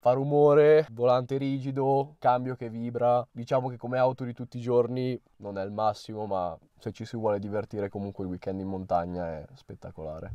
fa rumore, volante rigido, cambio che vibra. Diciamo che come auto di tutti i giorni non è il massimo, ma se ci si vuole divertire comunque il weekend in montagna è spettacolare.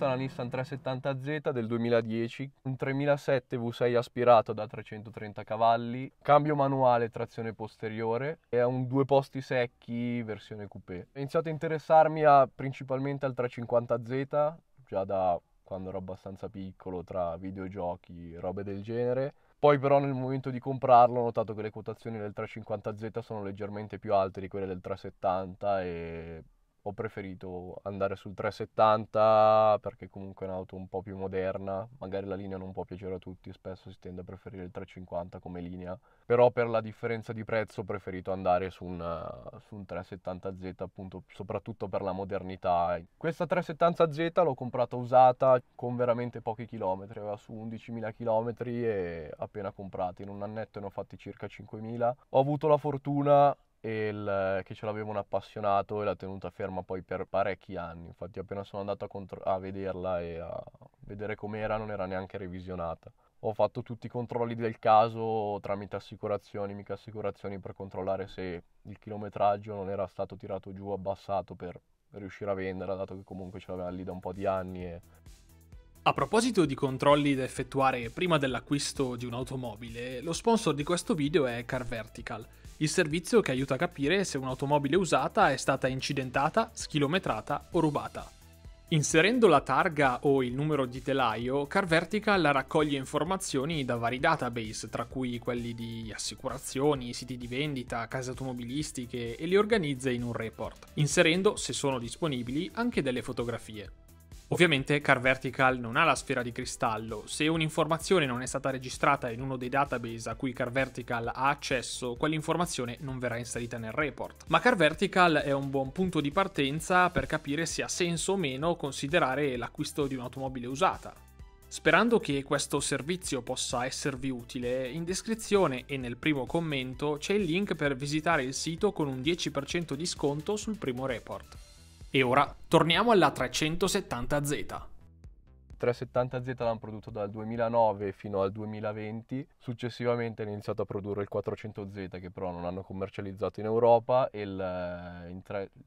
questa è una Nissan 370Z del 2010, un 3007 V6 aspirato da 330 cavalli, cambio manuale trazione posteriore e un due posti secchi versione coupé. Ho iniziato a interessarmi a, ah, principalmente al 350Z già da quando ero abbastanza piccolo tra videogiochi e robe del genere. Poi però nel momento di comprarlo ho notato che le quotazioni del 350Z sono leggermente più alte di quelle del 370 e ho preferito andare sul 370 perché comunque è un'auto un po' più moderna, magari la linea non può piacere a tutti, spesso si tende a preferire il 350 come linea, però per la differenza di prezzo ho preferito andare su, una, su un 370Z appunto soprattutto per la modernità. Questa 370Z l'ho comprata usata con veramente pochi chilometri, aveva su 11.000 chilometri e appena comprata, in un annetto ne ho fatti circa 5.000. Ho avuto la fortuna il, che ce l'aveva un appassionato e l'ha tenuta ferma poi per parecchi anni. Infatti appena sono andato a, contro- a vederla e a vedere com'era non era neanche revisionata. Ho fatto tutti i controlli del caso tramite assicurazioni, mica assicurazioni per controllare se il chilometraggio non era stato tirato giù, abbassato per riuscire a venderla, dato che comunque ce l'aveva lì da un po' di anni e a proposito di controlli da effettuare prima dell'acquisto di un'automobile, lo sponsor di questo video è Car Vertical, il servizio che aiuta a capire se un'automobile usata è stata incidentata, schilometrata o rubata. Inserendo la targa o il numero di telaio, Car Vertical raccoglie informazioni da vari database, tra cui quelli di assicurazioni, siti di vendita, case automobilistiche, e li organizza in un report, inserendo, se sono disponibili, anche delle fotografie. Ovviamente Car Vertical non ha la sfera di cristallo, se un'informazione non è stata registrata in uno dei database a cui Car Vertical ha accesso, quell'informazione non verrà inserita nel report. Ma Car Vertical è un buon punto di partenza per capire se ha senso o meno considerare l'acquisto di un'automobile usata. Sperando che questo servizio possa esservi utile, in descrizione e nel primo commento c'è il link per visitare il sito con un 10% di sconto sul primo report. E ora torniamo alla 370Z. 370Z l'hanno prodotto dal 2009 fino al 2020, successivamente hanno iniziato a produrre il 400Z che però non hanno commercializzato in Europa e il, eh, il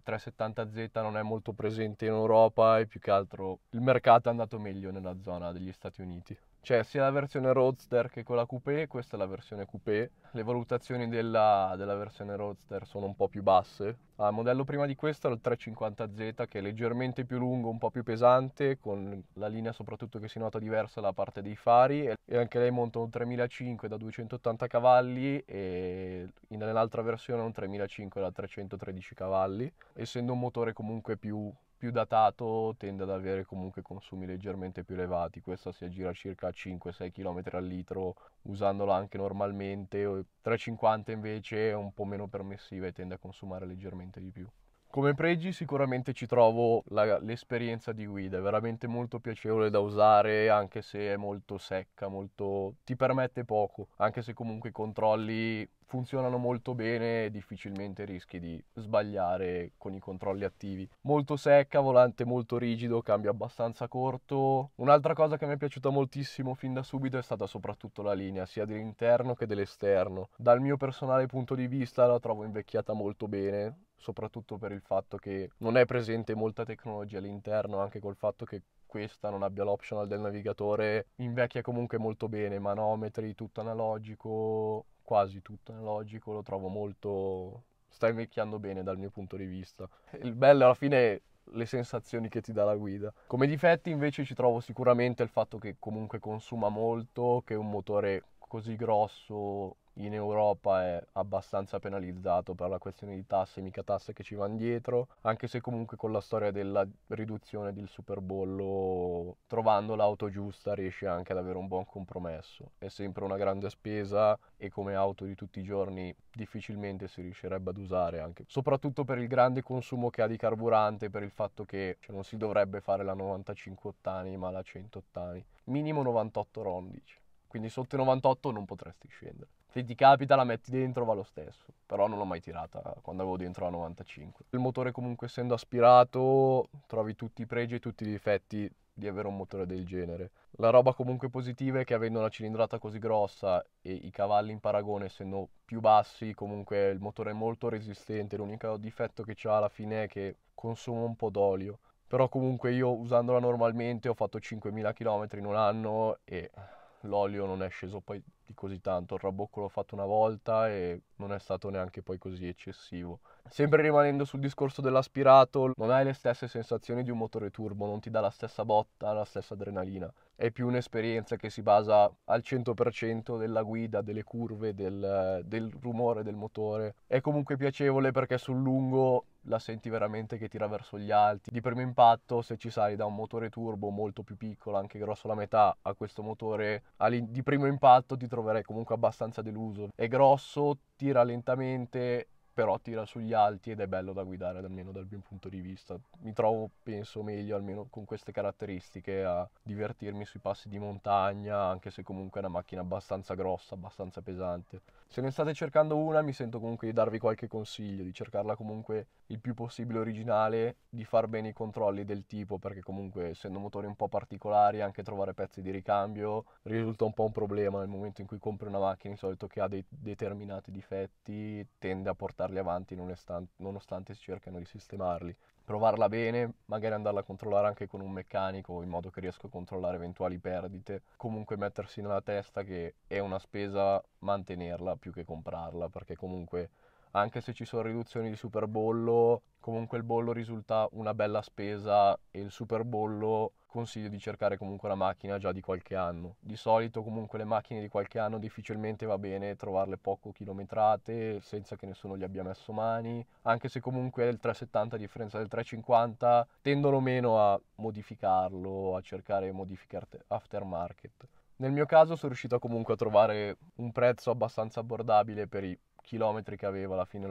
370Z non è molto presente in Europa e più che altro il mercato è andato meglio nella zona degli Stati Uniti. C'è cioè, sia la versione Roadster che quella coupé, questa è la versione coupé. Le valutazioni della, della versione Roadster sono un po' più basse. il modello prima di questo era il 350Z che è leggermente più lungo, un po' più pesante, con la linea soprattutto che si nota diversa dalla parte dei fari e anche lei monta un 3005 da 280 cavalli e nell'altra versione un 3005 da 313 cavalli, essendo un motore comunque più più datato tende ad avere comunque consumi leggermente più elevati, questa si aggira circa 5-6 km al litro usandola anche normalmente, 350 invece è un po' meno permissiva e tende a consumare leggermente di più. Come pregi sicuramente ci trovo la, l'esperienza di guida, è veramente molto piacevole da usare anche se è molto secca, molto... ti permette poco, anche se comunque i controlli funzionano molto bene e difficilmente rischi di sbagliare con i controlli attivi. Molto secca, volante molto rigido, cambio abbastanza corto. Un'altra cosa che mi è piaciuta moltissimo fin da subito è stata soprattutto la linea, sia dell'interno che dell'esterno. Dal mio personale punto di vista la trovo invecchiata molto bene, soprattutto per il fatto che non è presente molta tecnologia all'interno, anche col fatto che questa non abbia l'optional del navigatore, invecchia comunque molto bene, manometri, tutto analogico, quasi tutto analogico, lo trovo molto... sta invecchiando bene dal mio punto di vista. Il bello alla fine è le sensazioni che ti dà la guida. Come difetti invece ci trovo sicuramente il fatto che comunque consuma molto, che è un motore così grosso in Europa è abbastanza penalizzato per la questione di tasse e mica tasse che ci vanno dietro, anche se comunque con la storia della riduzione del superbollo, trovando l'auto giusta riesce anche ad avere un buon compromesso. È sempre una grande spesa e come auto di tutti i giorni difficilmente si riuscirebbe ad usare anche, soprattutto per il grande consumo che ha di carburante, per il fatto che cioè, non si dovrebbe fare la 95 ottani ma la 100 ottani, minimo 98 rondici. Cioè quindi sotto i 98 non potresti scendere. Se ti capita la metti dentro va lo stesso, però non l'ho mai tirata quando avevo dentro la 95. Il motore comunque essendo aspirato trovi tutti i pregi e tutti i difetti di avere un motore del genere. La roba comunque positiva è che avendo una cilindrata così grossa e i cavalli in paragone essendo più bassi, comunque il motore è molto resistente, l'unico difetto che ha alla fine è che consuma un po' d'olio. Però comunque io usandola normalmente ho fatto 5.000 km in un anno e l'olio non è sceso poi di così tanto, il rabocco l'ho fatto una volta e non è stato neanche poi così eccessivo. Sempre rimanendo sul discorso dell'aspirato, non hai le stesse sensazioni di un motore turbo, non ti dà la stessa botta, la stessa adrenalina. È più un'esperienza che si basa al 100% della guida, delle curve, del, del rumore del motore. È comunque piacevole perché sul lungo la senti veramente che tira verso gli alti. Di primo impatto, se ci sali da un motore turbo molto più piccolo, anche grosso la metà, a questo motore di primo impatto ti troverei comunque abbastanza deluso. È grosso, tira lentamente, però tira sugli alti ed è bello da guidare almeno dal mio punto di vista. Mi trovo, penso, meglio almeno con queste caratteristiche a divertirmi sui passi di montagna, anche se comunque è una macchina abbastanza grossa, abbastanza pesante. Se ne state cercando una, mi sento comunque di darvi qualche consiglio, di cercarla comunque il più possibile originale, di far bene i controlli del tipo, perché comunque essendo motori un po' particolari, anche trovare pezzi di ricambio risulta un po' un problema nel momento in cui compri una macchina di solito che ha dei determinati difetti, tende a portarli avanti nonostante, si cercano di sistemarli provarla bene, magari andarla a controllare anche con un meccanico in modo che riesco a controllare eventuali perdite, comunque mettersi nella testa che è una spesa mantenerla più che comprarla, perché comunque anche se ci sono riduzioni di superbollo, comunque il bollo risulta una bella spesa e il superbollo consiglio di cercare comunque una macchina già di qualche anno. Di solito comunque le macchine di qualche anno difficilmente va bene trovarle poco chilometrate, senza che nessuno gli abbia messo mani, anche se comunque il 370 a differenza del 350 tendono meno a modificarlo, a cercare modifiche aftermarket. Nel mio caso sono riuscito comunque a trovare un prezzo abbastanza abbordabile per i chilometri che aveva alla fine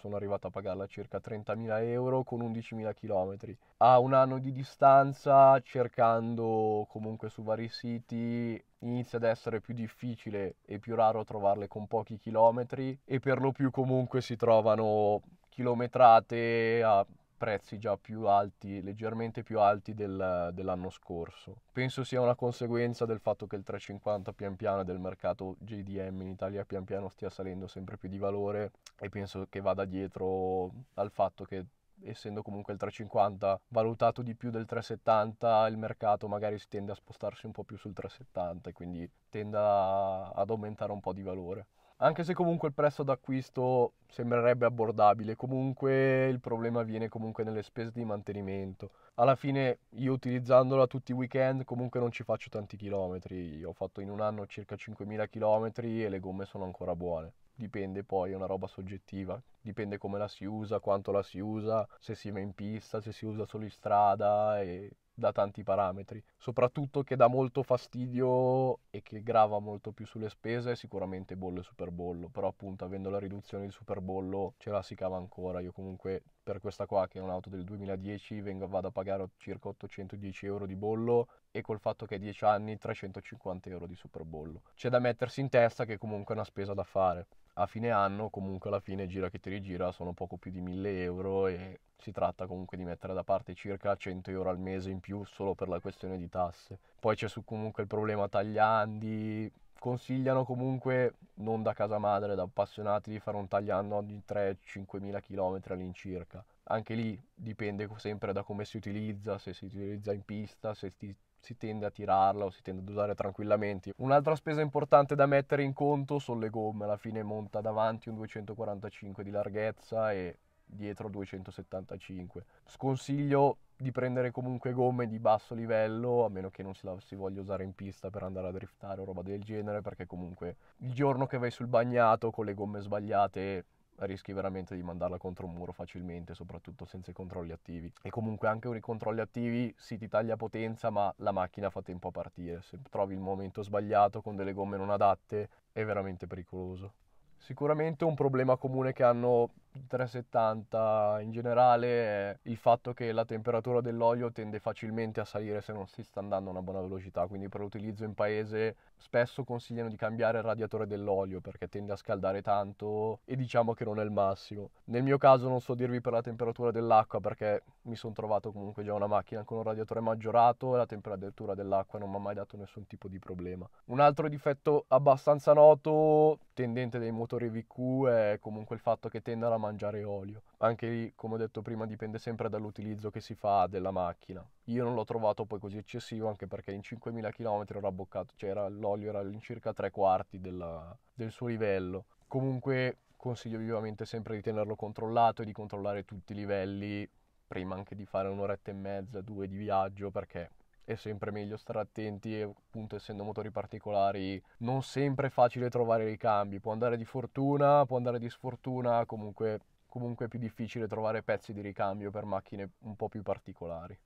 sono arrivato a pagarla circa 30.000 euro con 11.000 chilometri. A un anno di distanza, cercando comunque su vari siti, inizia ad essere più difficile e più raro trovarle con pochi chilometri e per lo più comunque si trovano chilometrate a prezzi già più alti, leggermente più alti del, dell'anno scorso. Penso sia una conseguenza del fatto che il 350 pian piano del mercato JDM in Italia pian piano stia salendo sempre più di valore e penso che vada dietro al fatto che essendo comunque il 350 valutato di più del 370 il mercato magari si tende a spostarsi un po' più sul 370 e quindi tende ad aumentare un po' di valore anche se comunque il prezzo d'acquisto sembrerebbe abbordabile, comunque il problema viene comunque nelle spese di mantenimento. Alla fine io utilizzandola tutti i weekend comunque non ci faccio tanti chilometri, io ho fatto in un anno circa 5.000 chilometri e le gomme sono ancora buone. Dipende poi, è una roba soggettiva, dipende come la si usa, quanto la si usa, se si va in pista, se si usa solo in strada e da tanti parametri. Soprattutto che dà molto fastidio e che grava molto più sulle spese è sicuramente bollo e superbollo, però appunto avendo la riduzione di superbollo ce la si cava ancora. Io comunque per questa qua che è un'auto del 2010 vengo, vado a pagare circa 810 euro di bollo e col fatto che è 10 anni 350 euro di superbollo. C'è da mettersi in testa che comunque è una spesa da fare a fine anno comunque alla fine gira che ti rigira sono poco più di 1000 euro e si tratta comunque di mettere da parte circa 100 euro al mese in più solo per la questione di tasse. Poi c'è su comunque il problema tagliandi, consigliano comunque non da casa madre, da appassionati di fare un tagliando ogni 3-5 mila km all'incirca. Anche lì dipende sempre da come si utilizza, se si utilizza in pista, se si si tende a tirarla o si tende ad usare tranquillamente. Un'altra spesa importante da mettere in conto sono le gomme, alla fine monta davanti un 245 di larghezza e dietro 275. Sconsiglio di prendere comunque gomme di basso livello, a meno che non si, la, si, voglia usare in pista per andare a driftare o roba del genere, perché comunque il giorno che vai sul bagnato con le gomme sbagliate rischi veramente di mandarla contro un muro facilmente, soprattutto senza i controlli attivi. E comunque anche con i controlli attivi si ti taglia potenza, ma la macchina fa tempo a partire. Se trovi il momento sbagliato con delle gomme non adatte, è veramente pericoloso. Sicuramente un problema comune che hanno 370 in generale è il fatto che la temperatura dell'olio tende facilmente a salire se non si sta andando a una buona velocità, quindi per l'utilizzo in paese spesso consigliano di cambiare il radiatore dell'olio perché tende a scaldare tanto e diciamo che non è il massimo. Nel mio caso non so dirvi per la temperatura dell'acqua perché mi sono trovato comunque già una macchina con un radiatore maggiorato e la temperatura dell'acqua non mi ha mai dato nessun tipo di problema. Un altro difetto abbastanza noto tendente dei motori VQ è comunque il fatto che tendono a mangiare olio. Anche lì, come ho detto prima, dipende sempre dall'utilizzo che si fa della macchina. Io non l'ho trovato poi così eccessivo, anche perché in 5000 km era boccato, cioè era, l'olio era all'incirca tre quarti della, del suo livello. Comunque consiglio vivamente sempre di tenerlo controllato e di controllare tutti i livelli prima anche di fare un'oretta e mezza, due di viaggio, perché è sempre meglio stare attenti e appunto essendo motori particolari non sempre è facile trovare i ricambi, può andare di fortuna, può andare di sfortuna, comunque, comunque è più difficile trovare pezzi di ricambio per macchine un po' più particolari.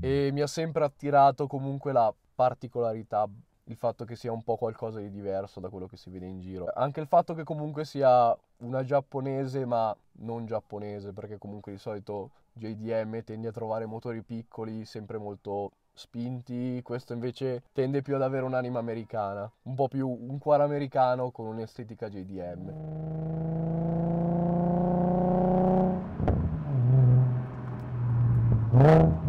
E mi ha sempre attirato comunque la particolarità il fatto che sia un po' qualcosa di diverso da quello che si vede in giro. Anche il fatto che comunque sia una giapponese ma non giapponese, perché comunque di solito JDM tende a trovare motori piccoli, sempre molto spinti, questo invece tende più ad avere un'anima americana, un po' più un cuore americano con un'estetica JDM. Mm-hmm.